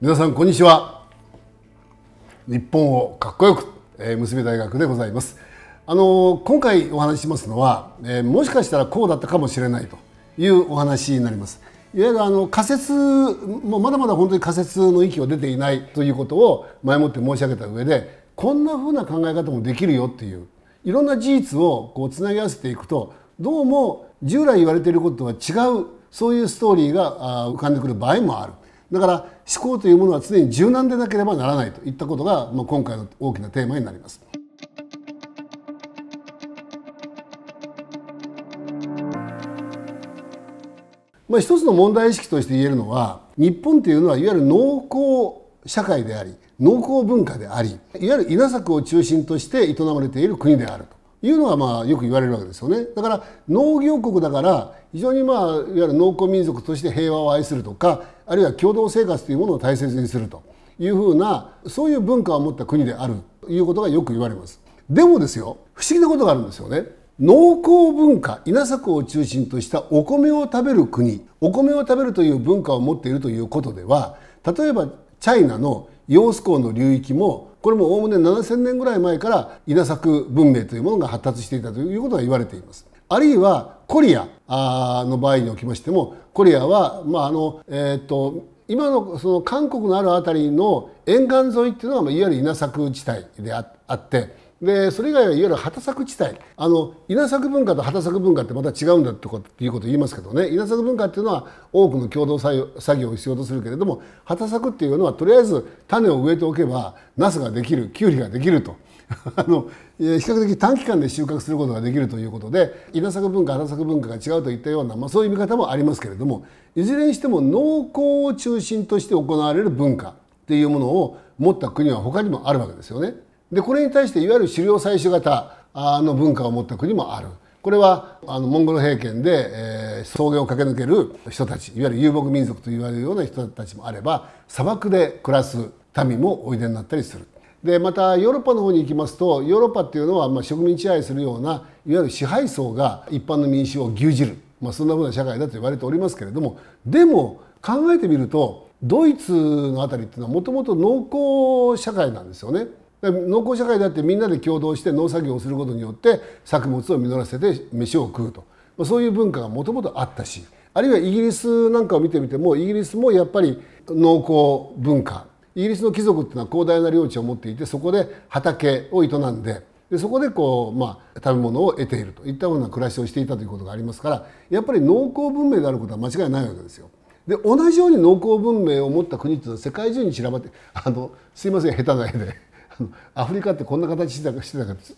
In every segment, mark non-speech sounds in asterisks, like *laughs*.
皆さんこんにちは日本をかっこよく、えー、娘大学でございますあのー、今回お話ししますのは、えー、もしかしたらこうだったかもしれないというお話になりますいわゆるあの仮説もまだまだ本当に仮説の域を出ていないということを前もって申し上げた上でこんなふうな考え方もできるよっていういろんな事実をこうつなぎ合わせていくとどうも従来言われていることとは違うそういうストーリーが浮かんでくる場合もあるだから思考というものは常に柔軟でなければならないといったことが、まあ、今回の大きなテーマになります。まあ、一つの問題意識として言えるのは日本というのはいわゆる農耕社会であり農耕文化でありいわゆる稲作を中心として営まれている国であるというのがまあよく言われるわけですよねだから農業国だから非常にまあいわゆる農耕民族として平和を愛するとかあるいは共同生活というものを大切にするというふうなそういう文化を持った国であるということがよく言われます。でもですよ不思議なことがあるんですよね。農耕文化稲作を中心としたお米を食べる国お米を食べるという文化を持っているということでは例えばチャイナの揚子江の流域もこれもおおむね7,000年ぐらい前から稲作文明というものが発達していたということが言われています。あるいはコリアの場合におきましてもコリアは、まああのえーと、今のその韓国のあるあたりの沿岸沿いっていうのはいわゆる稲作地帯であってでそれ以外はいわゆる畑作地帯あの稲作文化と畑作文化ってまた違うんだってこということを言いますけどね稲作文化っていうのは多くの共同作業を必要とするけれども畑作っていうのはとりあえず種を植えておけばナスができるきゅうりができると *laughs* あの比較的短期間で収穫することができるということで稲作文化畑作文化が違うといったような、まあ、そういう見方もありますけれどもいずれにしても農耕を中心として行われる文化っていうものを持った国は他にもあるわけですよね。でこれに対していわゆる狩猟採取型の文化を持った国もある。これはあのモンゴル平原で、えー、草原を駆け抜ける人たちいわゆる遊牧民族と言われるような人たちもあれば砂漠で暮らす民もおいでになったりする。でまたヨーロッパの方に行きますとヨーロッパっていうのは、まあ、植民地支配するようないわゆる支配層が一般の民衆を牛耳る、まあ、そんなふうな社会だと言われておりますけれどもでも考えてみるとドイツの辺りっていうのはもともと農耕社会なんですよね。農耕社会だってみんなで共同して農作業をすることによって作物を実らせて飯を食うと、まあ、そういう文化がもともとあったしあるいはイギリスなんかを見てみてもイギリスもやっぱり農耕文化イギリスの貴族っていうのは広大な領地を持っていてそこで畑を営んででそこでこう、まあ、食べ物を得ているといったような暮らしをしていたということがありますからやっぱり農耕文明であることは間違いないわけですよ。で同じように農耕文明を持った国っていうのは世界中に散らばってあのすいません下手な絵で。*laughs* アフリカってこんな形してたかしてたかち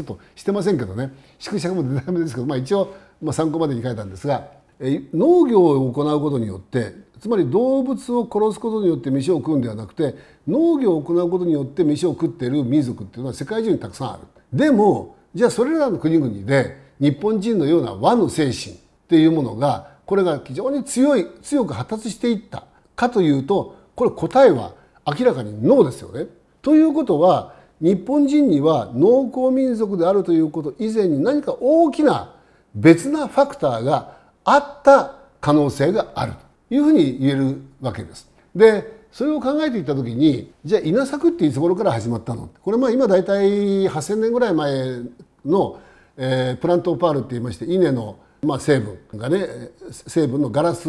ょっとしてませんけどね縮尺も出だめですけど、まあ、一応、まあ、参考までに書いたんですが農業を行うことによってつまり動物を殺すことによって飯を食うんではなくて農業を行うことによって飯を食っている民族っていうのは世界中にたくさんある。でもじゃあそれらの国々で日本人のような和の精神っていうものがこれが非常に強い強く発達していったかというとこれ答えは明らかにノーですよね。ということは日本人には農耕民族であるということ以前に何か大きな別なファクターがあった可能性があるというふうに言えるわけです。でそれを考えていった時にじゃあ稲作っていつ頃から始まったのこれまあ今大体8,000年ぐらい前の、えー、プラントパールって言いまして稲の、まあ、成分がね成分のガラス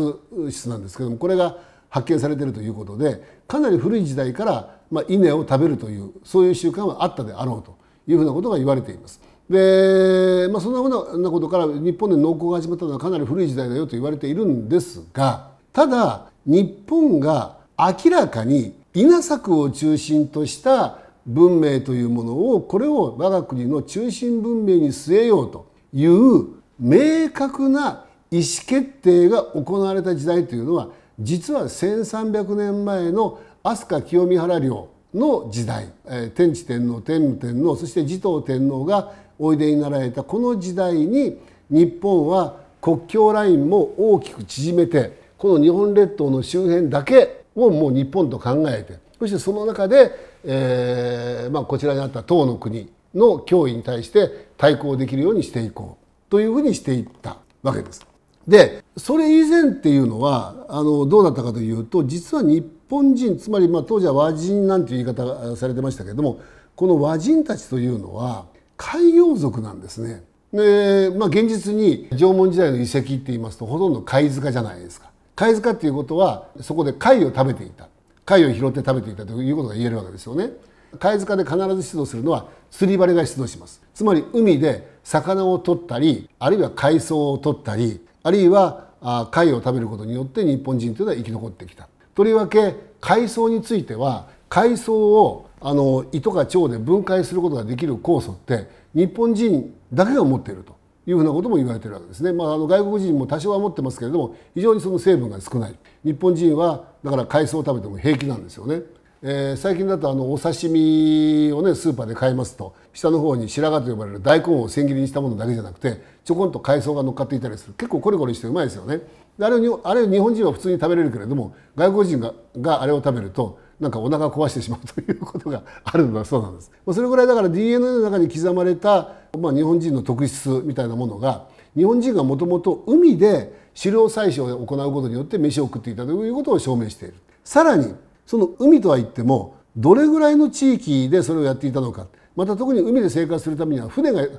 質なんですけどもこれが発見されてるということでかなり古い時代からまあ、稲を食べるというそういう習慣はあったであろうというふうなことが言われています。で、まあ、そんなふうなことから日本で農耕が始まったのはかなり古い時代だよと言われているんですがただ日本が明らかに稲作を中心とした文明というものをこれを我が国の中心文明に据えようという明確な意思決定が行われた時代というのは実は1300年前の飛鳥清見原領の時代、え天智天皇天武天皇そして持統天皇がおいでになられたこの時代に日本は国境ラインも大きく縮めてこの日本列島の周辺だけをもう日本と考えてそしてその中で、えーまあ、こちらにあった唐の国の脅威に対して対抗できるようにしていこうというふうにしていったわけです。でそれ以前っていうのはあのどうだったかというと実は日本人つまりまあ当時は和人なんていう言い方されてましたけれどもこの和人たちというのは海洋族なんですね。でまあ、現実に縄文時代の遺跡っていいますとほとんど貝塚じゃないですか貝塚っていうことはそこで貝を食べていた貝を拾って食べていたということが言えるわけですよね貝塚で必ず出動するのは釣り針が出動しますつまり海で魚を取ったりあるいは海藻を取ったりあるいは貝を食べることによって日本人というのは生き残ってきたとりわけ海藻については海藻をあの胃とか腸で分解することができる酵素って日本人だけが持っているというふうなことも言われてるわけですね、まあ、あの外国人も多少は持ってますけれども非常にその成分が少ない日本人はだから海藻を食べても平気なんですよね。えー、最近だとあのお刺身をねスーパーで買いますと下の方に白髪と呼ばれる大根を千切りにしたものだけじゃなくてちょこんと海藻が乗っかっていたりする結構コリコリしてうまいですよねあれをあれ日本人は普通に食べれるけれども外国人ががあれを食べるとなんかお腹壊してしまうということがあるんだそうなんです。それぐらいだから DNA の中に刻まれた、まあ、日本人の特質みたいなものが日本人がもともと海で狩猟採取を行うことによって飯を食っていたということを証明している。さらにその海とは言ってもどれぐらいの地域でそれをやっていたのかまた特に海で生活するためには船が必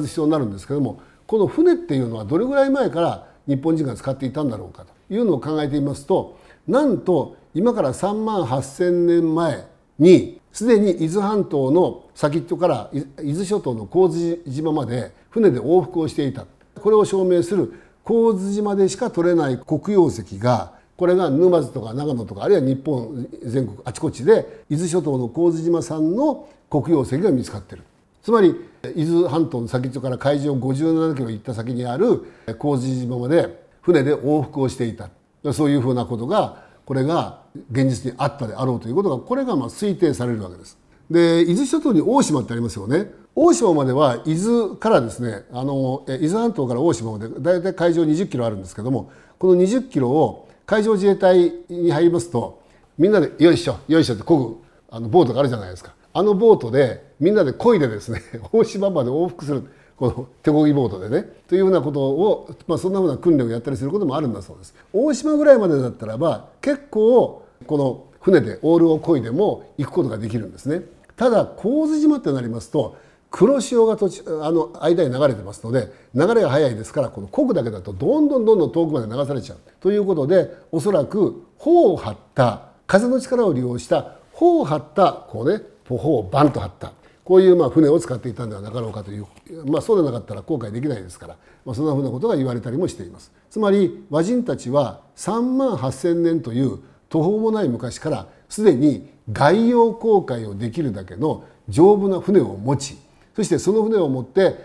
ず必要になるんですけどもこの船っていうのはどれぐらい前から日本人が使っていたんだろうかというのを考えてみますとなんと今から3万8,000年前にすでに伊豆半島の先っちょから伊豆諸島の神津島まで船で往復をしていたこれを証明する神津島でしか取れない黒曜石がこれが沼津とか長野とかあるいは日本全国あちこちで伊豆諸島の神津島産の黒曜石が見つかってる。つまり伊豆半島の先っちょから海上57キロ行った先にある麹島まで船で往復をしていたそういうふうなことがこれが現実にあったであろうということがこれがまあ推定されるわけです。で伊豆諸島に大島ってありますよね大島までは伊豆からですねあの伊豆半島から大島まで大体海上20キロあるんですけどもこの20キロを海上自衛隊に入りますとみんなで「よいしょよいしょ」ってこぐあのボートがあるじゃないですかあのボートでみんなで漕いでですね *laughs* 大島まで往復するこの手漕ぎボートでねというようなことを、まあ、そんなふうな訓練をやったりすることもあるんだそうです。大島ぐらいまでだったらば結構この船でオールを漕いでも行くことができるんですね。ただ神津島ってなりますと黒潮が途中あの間に流れてますので流れが速いですからこの国だけだとどんどんどんどん遠くまで流されちゃうということでおそらく帆を張った風の力を利用した帆を張ったこうね帆をバンと張ったこういうまあ船を使っていたんではなかろうかという、まあ、そうでなかったら後悔できないですから、まあ、そんなふうなことが言われたりもしています。つまり和人たちは3万8,000年という途方もない昔からすでに外洋航海をできるだけの丈夫な船を持ちそしてその船を持って、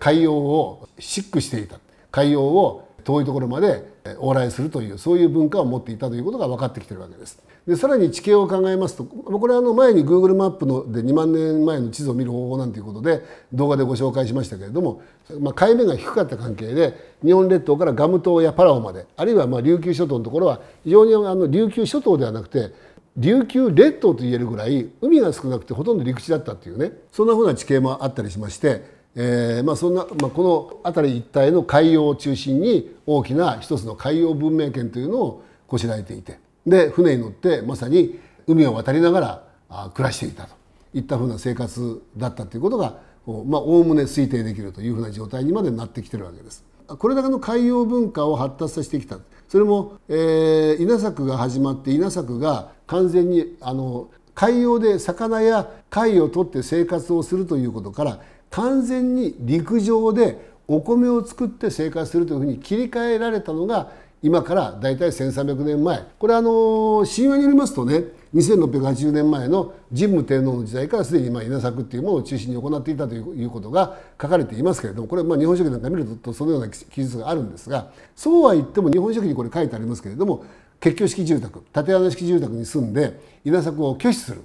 海洋をシックしていた海洋を遠いところまで往来するというそういう文化を持っていたということが分かってきているわけです。でさらに地形を考えますとこれはあの前に Google マップので2万年前の地図を見る方法なんていうことで動画でご紹介しましたけれども、まあ、海面が低かった関係で日本列島からガム島やパラオまであるいはまあ琉球諸島のところは非常にあの琉球諸島ではなくて琉球列島と言えるぐらい海が少なくてほとんど陸地だったっていうねそんなふうな地形もあったりしまして。えーまあ、そんな、まあ、この辺り一帯の海洋を中心に大きな一つの海洋文明圏というのをこしらえていてで船に乗ってまさに海を渡りながら暮らしていたといったふうな生活だったということがまおおむね推定できるというふうな状態にまでなってきてるわけです。これだけの海洋文化を発達させてきたそれも、えー、稲作が始まって稲作が完全にあの海洋で魚や貝を取って生活をするということから完全に陸上でお米を作って生活するというふうに切り替えられたのが今からだいたい1300年前これあの神話によりますとね2680年前の神武天皇の時代からすでにまあ稲作っていうものを中心に行っていたということが書かれていますけれどもこれまあ日本書紀なんか見るとそのような記述があるんですがそうは言っても日本書紀にこれ書いてありますけれども結局式住宅縦穴式住宅に住んで稲作を拒否する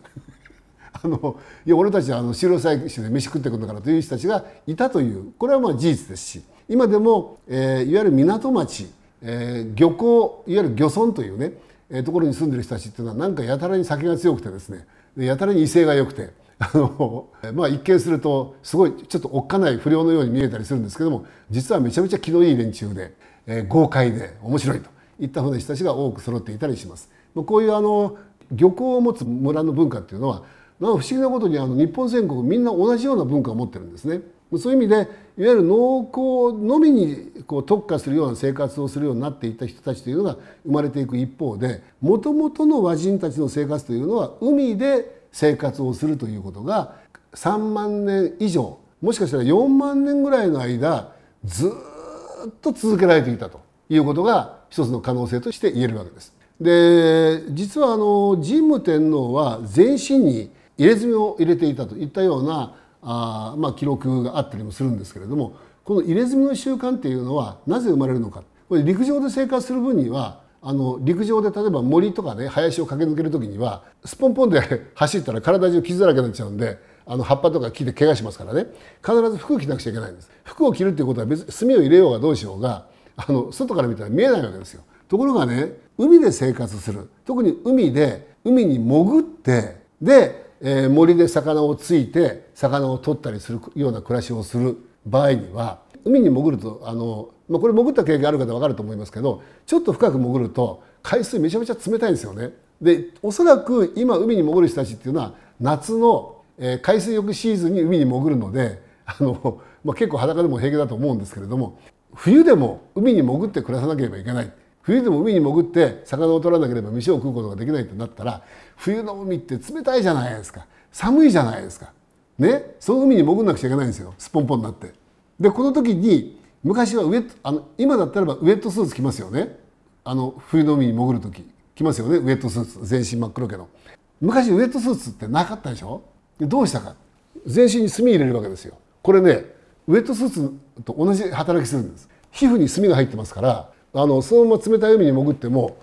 *laughs* あのいや俺たちはあの就採取で飯食ってくんだからという人たちがいたというこれはまあ事実ですし今でも、えー、いわゆる港町えー、漁港いわゆる漁村というね、えー、ところに住んでる人たちっていうのはなんかやたらに酒が強くてですねやたらに威勢が良くて。あの *laughs* まあ、一見するとすごいちょっとおっかない不良のように見えたりするんですけども実はめちゃめちゃ気のいい連中で、えー、豪快で面白いといったふうな人たちが多く揃っていたりします。こういうあの漁港を持つ村の文化っていうのは不思議なことにあの日本全国みんな同じような文化を持ってるんですね。そういう意味でいわゆる農耕のみにこう特化するような生活をするようになっていった人たちというのが生まれていく一方でもともとの和人たちの生活というのは海で生活をするということが3万年以上もしかしたら4万年ぐらいの間ずっと続けられていたということが一つの可能性として言えるわけです。で実はあの神武天皇は全身に入れ墨を入れていたといったようなあ、まあ、記録があったりもするんですけれどもこの入れ墨の習慣っていうのはなぜ生まれるのかこれ陸上で生活する分にはあの陸上で例えば森とかね林を駆け抜ける時にはスポンポンで走ったら体中傷だらけになっちゃうんであの葉っぱとか木で怪我しますからね必ず服を着なくちゃいけないんです服を着るっていうことは別に墨を入れようがどうしようがあの外から見たら見えないわけですよところがね海で生活する特に海で海に潜ってでえー、森で魚をついて魚を取ったりするような暮らしをする場合には海に潜るとあの、まあ、これ潜った経験ある方分かると思いますけどちょっと深く潜ると海水めちゃめちゃ冷たいんですよね。でおそらく今海に潜る人たちっていうのは夏の、えー、海水浴シーズンに海に潜るのであの、まあ、結構裸でも平気だと思うんですけれども冬でも海に潜って暮らさなければいけない冬でも海に潜って魚を取らなければ飯を食うことができないとなったら冬の海って冷たいじゃないですか寒いじゃないですかねその海に潜んなくちゃいけないんですよすっぽんぽんになってでこの時に昔はウエットあの今だったらばウエットスーツ着ますよねあの冬の海に潜る時着ますよねウエットスーツ全身真っ黒けど昔ウエットスーツってなかったでしょどうしたか全身に炭入れるわけですよこれねウエットスーツと同じ働きするんです皮膚に炭が入ってますからあのそのまま冷たい海に潜っても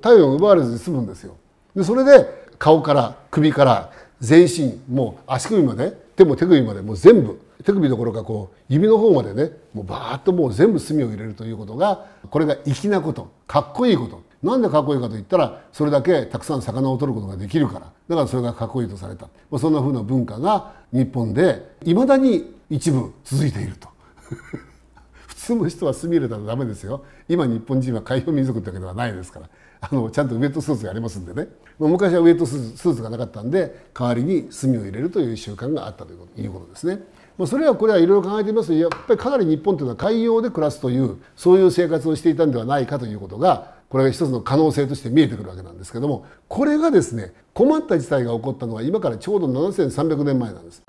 体温を奪われずに済むんですよ。でそれで顔から首から全身もう足首まで手も手首までもう全部手首どころかこう指の方までねもうバーッともう全部墨を入れるということがこれが粋なことかっこいいことなんでかっこいいかといったらそれだけたくさん魚を取ることができるからだからそれがかっこいいとされたそんなふうな文化が日本でいまだに一部続いていると。住む人はみ入れたらダメですよ今日本人は海洋民族ってわけではないですからあのちゃんとウエットスーツがありますんでね昔はウエットスーツがなかったんで代わりに炭を入れるという習慣があったということですね。まあ、それはこれはいろいろ考えてみますやっぱりかなり日本というのは海洋で暮らすというそういう生活をしていたんではないかということがこれが一つの可能性として見えてくるわけなんですけどもこれがですね困った事態が起こったのは今からちょうど7300年前なんです。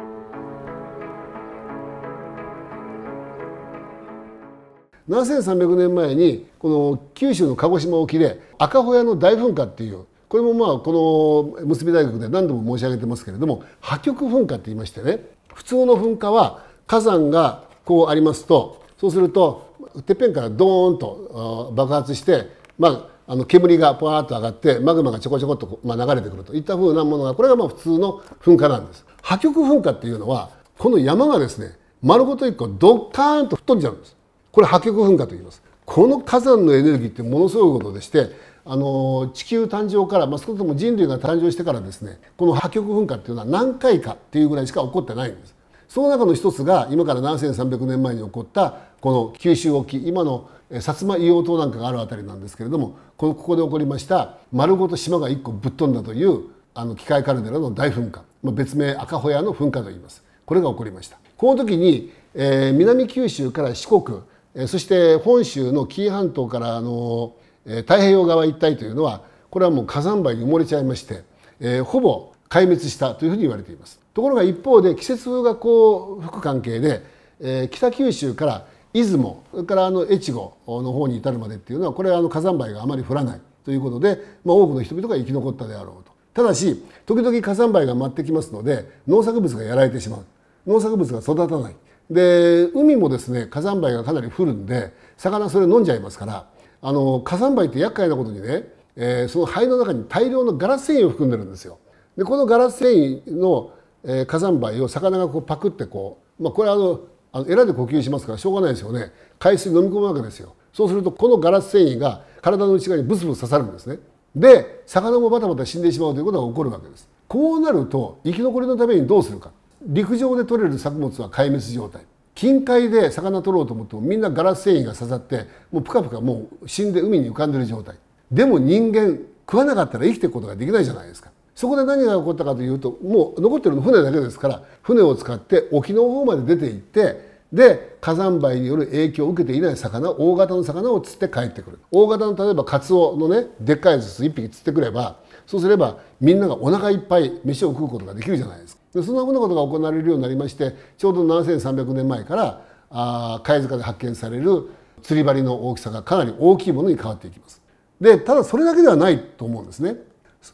7300年前にこの九州の鹿児島沖で赤穂屋の大噴火っていうこれもまあこの結び大学で何度も申し上げてますけれども破局噴火って言いましてね普通の噴火は火山がこうありますとそうするとてっぺんからドーンと爆発してまああの煙がパーッと上がってマグマがちょこちょこっとまあ流れてくるといったふうなものがこれがまあ普通の噴火なんです。破局噴火っていうのはこの山がですね丸ごと一個ドッカーンと吹っ飛んじゃうんです。これ破局噴火と言いますこの火山のエネルギーってものすごいことでしてあの地球誕生から、まあ、少なくとも人類が誕生してからですねこの破局噴火っていうのは何回かっていうぐらいしか起こってないんですその中の一つが今から何千三百年前に起こったこの九州沖今の薩摩硫黄島なんかがあるあたりなんですけれどもこのここで起こりました丸ごと島が1個ぶっ飛んだというあの機械カルデラの大噴火、まあ、別名赤ホヤの噴火といいますこれが起こりましたこの時に、えー、南九州から四国そして本州の紀伊半島からあの太平洋側一帯というのはこれはもう火山灰に埋もれちゃいまして、えー、ほぼ壊滅したというふうに言われていますところが一方で季節風がこう吹く関係で、えー、北九州から出雲それからあの越後の方に至るまでっていうのはこれはあの火山灰があまり降らないということで、まあ、多くの人々が生き残ったであろうとただし時々火山灰が舞ってきますので農作物がやられてしまう農作物が育たないで海もですね火山灰がかなり降るんで魚それ飲んじゃいますからあの火山灰って厄介なことにね、えー、その灰の中に大量のガラス繊維を含んでるんですよ。でこのガラス繊維の、えー、火山灰を魚がこうパクってこう、まあ、これあのあのエラで呼吸しますからしょうがないですよね海水飲み込むわけですよ。そうするとこのガラス繊維が体の内側にブスブス刺さるんですね。で魚もバタバタ死んでしまうということが起こるわけです。こうなると生き残りのためにどうするか陸上で取れる作物は壊滅状態近海で魚取ろうと思ってもみんなガラス繊維が刺さってもうプカプカもう死んで海に浮かんでる状態でも人間食わなかったら生きていくことができないじゃないですかそこで何が起こったかというともう残ってるの船だけですから船を使って沖の方まで出て行ってで火山灰による影響を受けていない魚大型の魚を釣って帰ってくる大型の例えばカツオのねでっかいやつ1匹釣ってくればそうすればみんながお腹いっぱい飯を食うことができるじゃないですかでそんなうなことが行われるようになりましてちょうど7300年前からあ貝塚で発見される釣り針の大きさがかなり大きいものに変わっていきます。でただそれだけではないと思うんですね。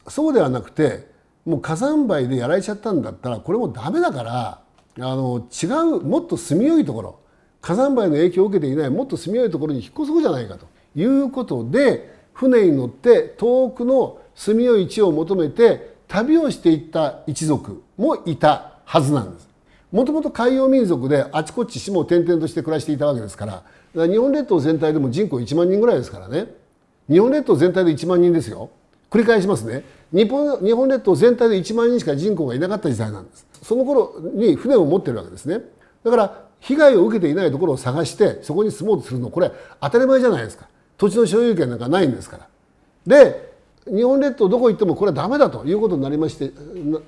そうではなくてもう火山灰でやられちゃったんだったらこれもダメだからあの違うもっと住みよいところ火山灰の影響を受けていないもっと住みよいところに引っ越そうじゃないかということで船に乗って遠くの住みよい地を求めて旅をしていった一族もいたはずなんです。もともと海洋民族であちこち島を転々として暮らしていたわけですから日本列島全体でも人口1万人ぐらいですからね日本列島全体で1万人ですよ繰り返しますね日本日本列島全体で1万人しか人口がいなかった時代なんですその頃に船を持ってるわけですねだから被害を受けていないところを探してそこに住もうとするのこれ当たり前じゃないですか土地の所有権なんかないんですからで日本列島どこ行ってもこれはダメだということになりまして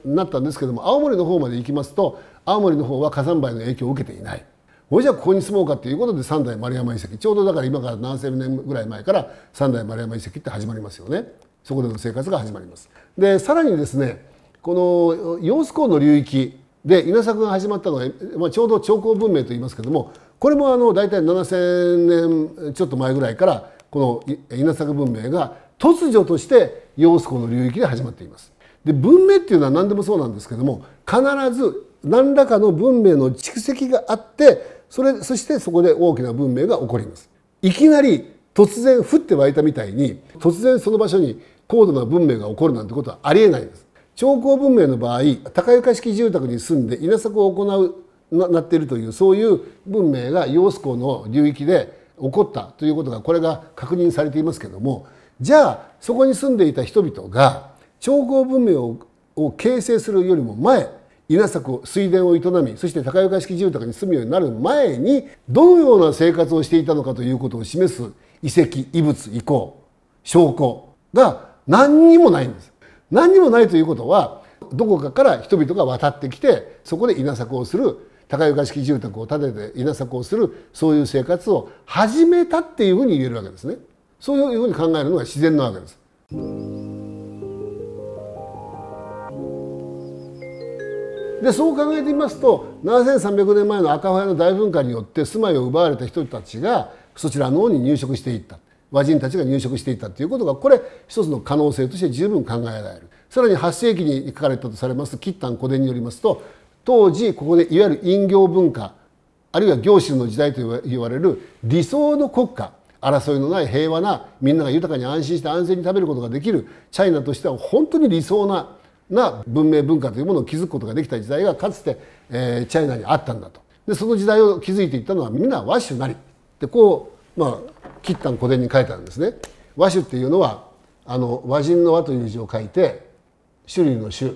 なったんですけども青森の方まで行きますと青森の方は火山灰の影響を受けていない。もうじゃあここに住もうかということで三代丸山遺跡ちょうどだから今から何千年ぐらい前から三代丸山遺跡って始まりますよねそこでの生活が始まりますでさらにですねこの揚子江の流域で稲作が始まったのは、まあ、ちょうど長江文明と言いますけどもこれもあの大体7,000年ちょっと前ぐらいからこの稲作文明が突如としてヨースコの流域で始まっています。で文明っていうのは何でもそうなんですけども必ず何らかの文明の蓄積があってそれそしてそこで大きな文明が起こります。いきなり突然降って湧いたみたいに突然その場所に高度な文明が起こるなんてことはありえないんです。長江文明の場合高床式住宅に住んで稲作を行うななっているというそういう文明が揚子江の流域で起こったということがこれが確認されていますけどもじゃあそこに住んでいた人々が長江文明を形成するよりも前稲作水田を営みそして高床式住宅に住むようになる前にどのような生活をしていたのかということを示す遺跡遺物遺構証拠が何にもないんです。何にもないということはどこかから人々が渡ってきてそこで稲作をする高床式住宅を建てて稲作をするそういう生活を始めたっていうふうに言えるわけですね。そういうふうに考えるのが自然なわけです。でそう考えてみますと7,300年前の赤羽の大噴火によって住まいを奪われた人たちがそちらの方に入植していった和人たちが入植していったということがこれ一つの可能性として十分考えられるさらに8世紀に書かれたとされます「吉丹古伝」によりますと当時ここでいわゆる飲行文化あるいは行衆の時代と言われる理想の国家争いのない平和なみんなが豊かに安心して安全に食べることができるチャイナとしては本当に理想なな文明文化というものを築くことができた時代がかつて、えー、チャイナにあったんだとでその時代を築いていったのはみんな和種なりってこうまあ切った古典に書いてあるんですね。和種っていうのはあの和人の和という字を書いて種類の種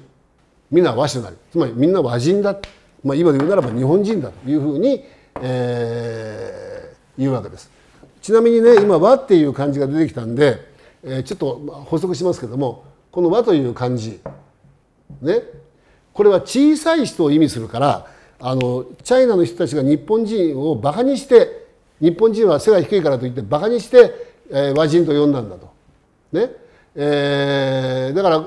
な和種なりつまりみんな和人だ、まあ、今で言うならば日本人だというふうに、えー、言うわけです。ちなみにね今「和」っていう漢字が出てきたんで、えー、ちょっと補足しますけどもこの「和」という漢字ねこれは小さい人を意味するからあのチャイナの人たちが日本人をバカにして日本人は背が低いからといってバカにして、えー、和人と呼んだんだと。ねえー、だから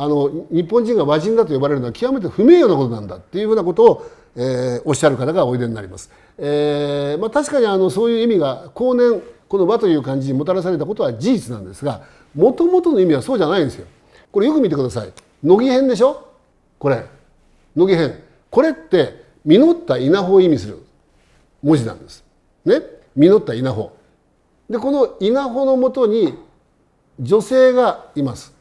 あの日本人が和人だと呼ばれるのは極めて不名誉なことなんだっていうふうなことをえー、おっしゃる方がおいでになります。えーまあ、確かにあのそういう意味が後年この和という漢字にもたらされたことは事実なんですがもともとの意味はそうじゃないんですよ。これよく見てください。乃木編でしょこれ。乃木編。これって実った稲穂を意味する文字なんです。ね実った稲穂。でこの稲穂のもとに女性がいます。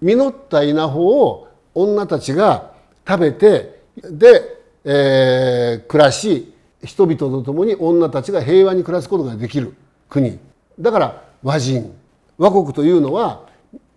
実った稲穂を女たちが食べてでえー、暮らし人々と共に女たちが平和に暮らすことができる国だから和人和国というのは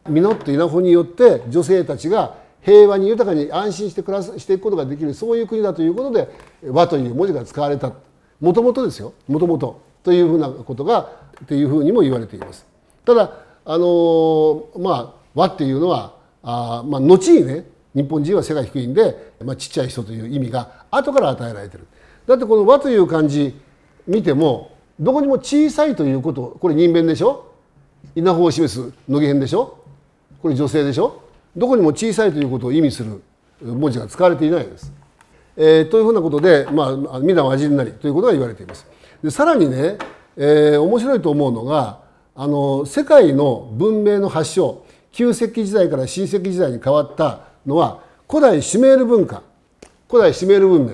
実って稲穂によって女性たちが平和に豊かに安心して暮らすしていくことができるそういう国だということで和という文字が使われたもともとですよもともとというふうなことがというふうにも言われています。ただあのー、まあ和っていうのはあ、まあ、後にね日本人は背が低いんで、まあ、ちっちゃい人という意味が後から与えられてるだってこの「和」という漢字見てもどこにも小さいということこれ人弁でしょ稲穂を示す乃木編でしょこれ女性でしょどこにも小さいということを意味する文字が使われていないです。えー、というふうなことで、まあ、皆は味になりということが言われています。でさらにね、えー、面白いと思うのがあの世界の文明の発祥旧石器時代から新石器時代に変わったのは古代シメール文化古代シメール文明、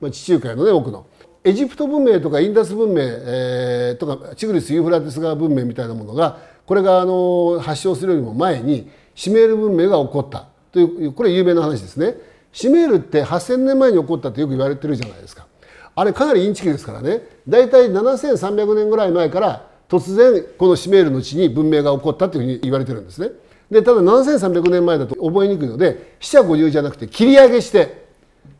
まあ、地中海のね奥のエジプト文明とかインダス文明、えー、とかチグリス・ユーフラテス川文明みたいなものがこれがあの発祥するよりも前にシメール文明が起こったというこれ有名な話ですね。シメールって8,000年前に起こったってよく言われてるじゃないですか。あれかなりインチキですからね大体7300年ぐらい前から突然このシメールの地に文明が起こったというふうに言われてるんですね。でただ7300年前だと覚えにくいので死者五入じゃなくて切り上げして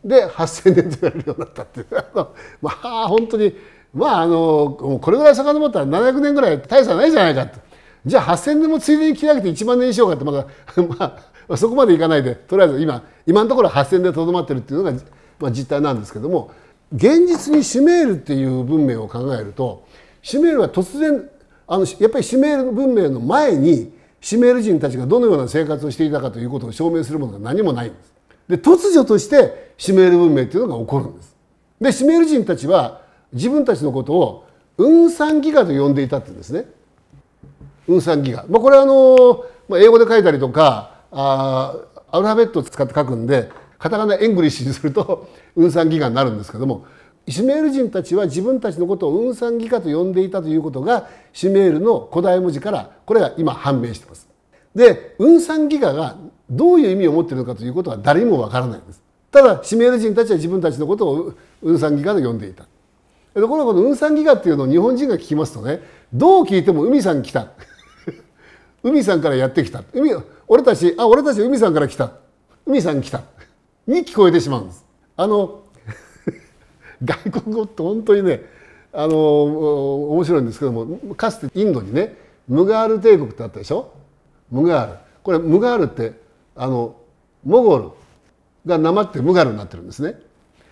で8000年と言われるようになったっていう *laughs* まあ本当にまああのこれぐらい遡ったら700年ぐらい大差ないじゃないかとじゃあ8,000年もついでに切り上げて1万年にしようかってまだ *laughs* まあそこまでいかないでとりあえず今今のところ8,000でとどまってるっていうのが、まあ、実態なんですけども現実にシュメールっていう文明を考えるとシュメールは突然あのやっぱりシュメール文明の前にシメール人たちがどのような生活をしていたかということを証明するものが何もないんです。で突如としてシメール文明っていうのが起こるんです。でシメール人たちは自分たちのことを雲ンギガと呼んでいたって言うんですね。雲ンギガ。まあ、これはあの、まあ、英語で書いたりとかあアルファベットを使って書くんでカタカナエングリッシュにすると雲ンギガになるんですけどもイシュメール人たちは自分たちのことをウンサンギカと呼んでいたということがシュメールの古代文字からこれが今判明しています。でウンサンギカがどういう意味を持っているのかということは誰にもわからないんです。ただシュメール人たちは自分たちのことをウンサンギカと呼んでいた。ところがこのウンサンギカっていうのを日本人が聞きますとねどう聞いても海さん来た *laughs* 海さんからやってきた海俺たちあ俺たち海さんから来た海さん来たに聞こえてしまうんです。あの外国語って本当にねあの面白いんですけどもかつてインドにねムガール帝国ってあったでしょムガールこれムガールってあのモゴルがなまってムガルになってるんですね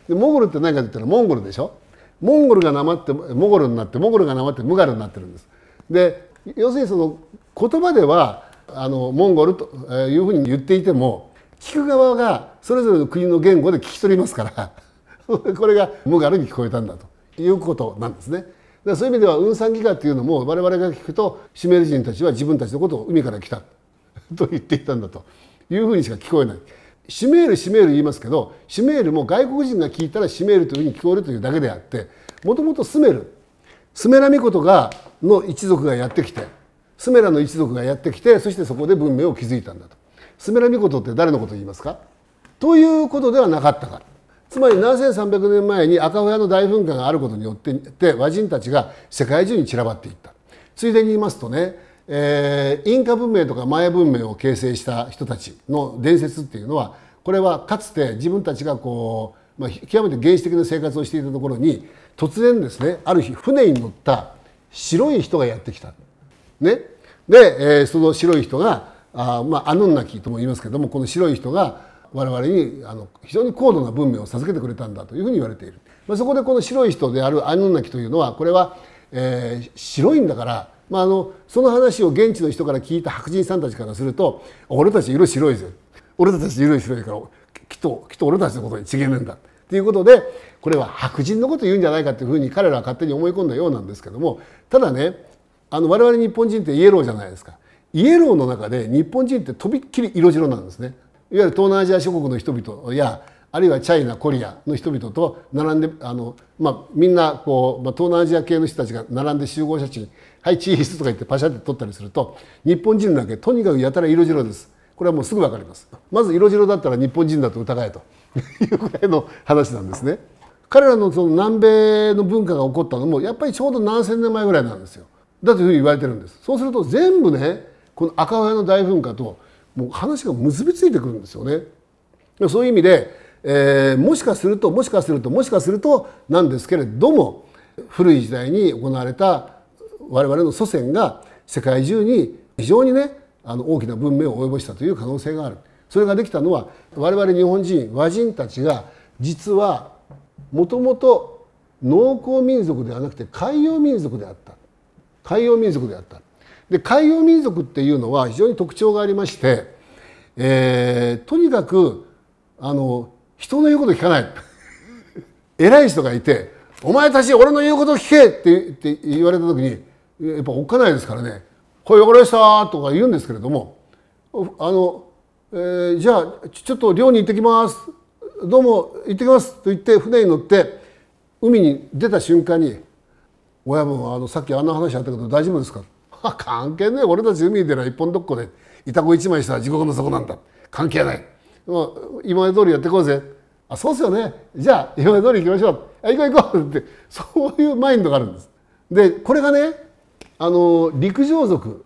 でモゴルって何かって言ったらモンゴルでしょモンゴルがなまってモゴルになってモゴルがなまってムガルになってるんですで要するにその言葉ではあのモンゴルというふうに言っていても聞く側がそれぞれの国の言語で聞き取りますから *laughs* これが無我に聞こえたんだということなんですね。そういう意味では雲山ギガっていうのも我々が聞くとシメル人たちは自分たちのことを海から来た *laughs* と言っていたんだというふうにしか聞こえない。シメールシメール言いますけどシメールも外国人が聞いたらシメールというふうに聞こえるというだけであってもともとスメルスメラミコトがの一族がやってきてスメラの一族がやってきてそしてそこで文明を築いたんだとスメラミコトって誰のことを言いますかということではなかったからつまり7300年前に赤小屋の大噴火があることによって和人たちが世界中に散らばっていったついでに言いますとね、えー、インカ文明とかマヤ文明を形成した人たちの伝説っていうのはこれはかつて自分たちがこう、まあ、極めて原始的な生活をしていたところに突然ですねある日船に乗った白い人がやってきた。ね、で、えー、その白い人があ,、まあ、アヌンナキとも言いますけどもこの白い人が我々にあの非常に高度な文明を授けてくれたんだというふうに言われている、まあ、そこでこの白い人であるアヌンナキというのはこれは、えー、白いんだから、まあ、あのその話を現地の人から聞いた白人さんたちからすると「俺たち色白いぜ俺たち色白いからきっときっと俺たちのことに違えねえんだ」ということでこれは白人のこと言うんじゃないかというふうに彼らは勝手に思い込んだようなんですけどもただねあの我々日本人ってイエローじゃないですか。イエローの中で日本人ってとびっきり色白なんですねいわゆる東南アジア諸国の人々やあるいはチャイナコリアの人々と並んであの、まあ、みんなこう、まあ、東南アジア系の人たちが並んで集合写真「はいチーズ」とか言ってパシャって撮ったりすると日本人だけとにかくやたら色白ですこれはもうすぐ分かりますまず色白だったら日本人だと疑えというぐらいの話なんですね彼らのその南米の文化が起こったのもやっぱりちょうど何千年前ぐらいなんですよだというふうに言われてるんですそうすると全部ねこの赤親の大噴火ともう話が結びついてくるんですよね。そういう意味で、えー、もしかするともしかするともしかするとなんですけれども古い時代に行われた我々の祖先が世界中に非常にねあの大きな文明を及ぼしたという可能性があるそれができたのは我々日本人和人たちが実はもともと農耕民族ではなくて海洋民族であった海洋民族であったで海洋民族っていうのは非常に特徴がありまして、えー、とにかくあの人の言うこと聞かない *laughs* 偉い人がいて「お前たち俺の言うこと聞け!」って言われた時にやっぱおっかないですからね「これ分かりました」とか言うんですけれども「あのえー、じゃあちょっと漁に行ってきます」どうも行ってきますと言って船に乗って海に出た瞬間に「親分あのさっきあんな話あったけど大丈夫ですか?」関係ねえ俺たち海でな一本どっこでイタコ一枚したら地獄の底なんだ関係ないもう今まで通りやってこうぜあそうっすよねじゃあ今まで通り行きましょうあ行こう行こうってそういうマインドがあるんですでこれがねあの陸上族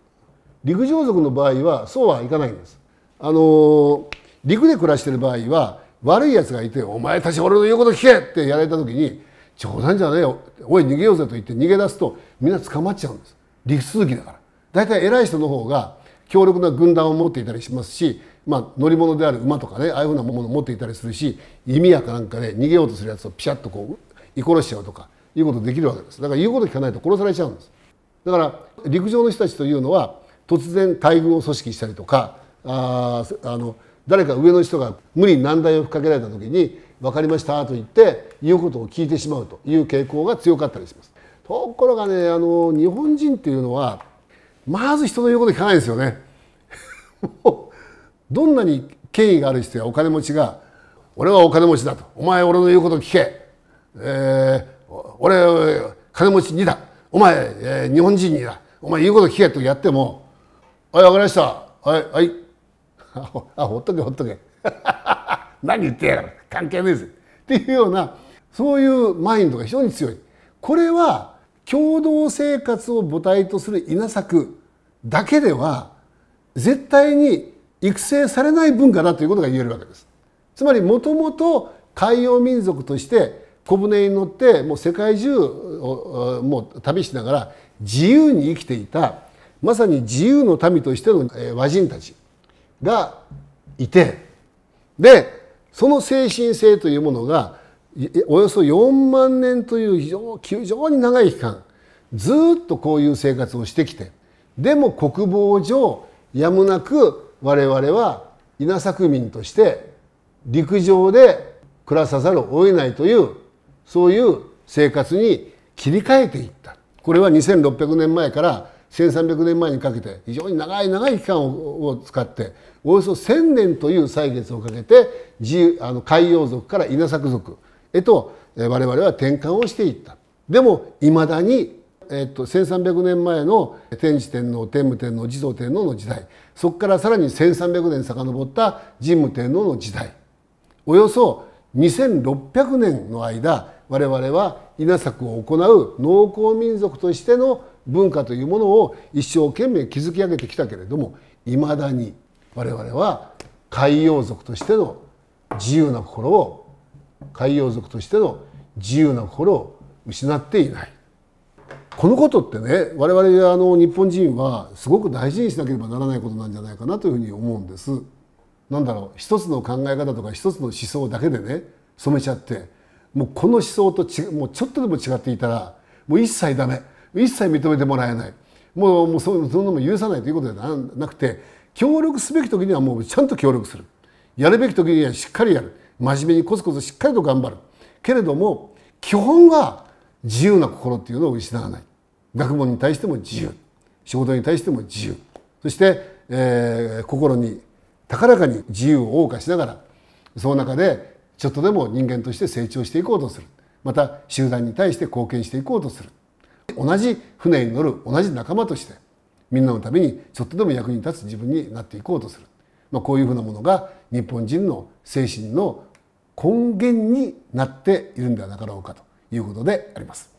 陸上族の場合はそうはいかないんですあの陸で暮らしている場合は悪いやつがいて「お前たち俺の言うこと聞け!」ってやられた時に「冗談じゃねえよおい逃げようぜ」と言って逃げ出すとみんな捕まっちゃうんです陸続きだから大体偉い人の方が強力な軍団を持っていたりしますし、まあ、乗り物である馬とかねああいうふうなものを持っていたりするし弓矢かなんかで、ね、逃げようとするやつをピシャッとこう居殺しちゃうとかいうことできるわけですだから言うこと聞かないと殺されちゃうんですだから陸上の人たちというのは突然大軍を組織したりとかああの誰か上の人が無理に難題を吹っかけられた時に「分かりました」と言って言うことを聞いてしまうという傾向が強かったりします。ところがねあの日本人っていうのはまず人の言うこと聞かないですよね。*laughs* どんなに権威がある人やお金持ちが「俺はお金持ちだ」と「お前俺の言うこと聞け」えー、俺金持ち2だお前、えー、日本人2だお前言うこと聞けとやっても「はい分かりましたはいはい」あ *laughs* ほっとけほっとけ *laughs* 何言ってやがる関係ねえぜっていうようなそういうマインドが非常に強いこれは共同生活を母体とする稲作だけでは絶対に育成されない文化だということが言えるわけです。つまりもともと海洋民族として小舟に乗ってもう世界中をもう旅しながら自由に生きていたまさに自由の民としての和人たちがいてでその精神性というものがおよそ4万年という非常非常に長い期間ずっとこういう生活をしてきてでも国防上やむなく我々は稲作民として陸上で暮らさざるを得ないというそういう生活に切り替えていったこれは2600年前から1300年前にかけて非常に長い長い期間を使っておよそ1,000年という歳月をかけて自由あの海洋族から稲作族へと我々は転換をしていった。でもいまだに、えっと、1300年前の天智天皇天武天皇持統天皇の時代そこからさらに1300年遡った神武天皇の時代およそ2600年の間我々は稲作を行う農耕民族としての文化というものを一生懸命築き上げてきたけれどもいまだに我々は海洋族としての自由な心を海洋族としての自由な心を失っていないこのことってね我々あの日本人はすごく大事にしなければならないことなんじゃないかなというふうに思うんです。何だろう一つの考え方とか一つの思想だけでね染めちゃってもうこの思想とちもうちょっとでも違っていたらもう一切ダメ一切認めてもらえないもうもうそんなのも許さないということではなくて協力すべき時にはもうちゃんと協力するやるべき時にはしっかりやる真面目にコツコツしっかりと頑張るけれども基本は自由な心っていうのを失わない学問に対しても自由仕事に対しても自由そして、えー、心に高らかに自由を謳歌しながらその中でちょっとでも人間として成長していこうとするまた集団に対して貢献していこうとする同じ船に乗る同じ仲間としてみんなのためにちょっとでも役に立つ自分になっていこうとする、まあ、こういうふうなものが日本人の精神の根源になっているんではなかろうかということであります。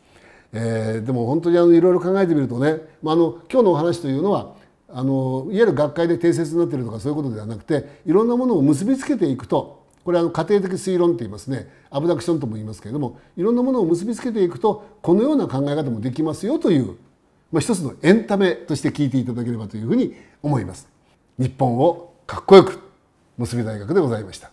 えー、でも本当にあのいろいろ考えてみるとね、まあ、あの今日のお話というのはあのいわゆる学会で定説になっているとかそういうことではなくていろんなものを結びつけていくとこれあの家庭的推論といいますねアブダクションとも言いますけれどもいろんなものを結びつけていくとこのような考え方もできますよという、まあ、一つのエンタメとして聞いていただければというふうに思います。日本をかっこよく結び大学でございました。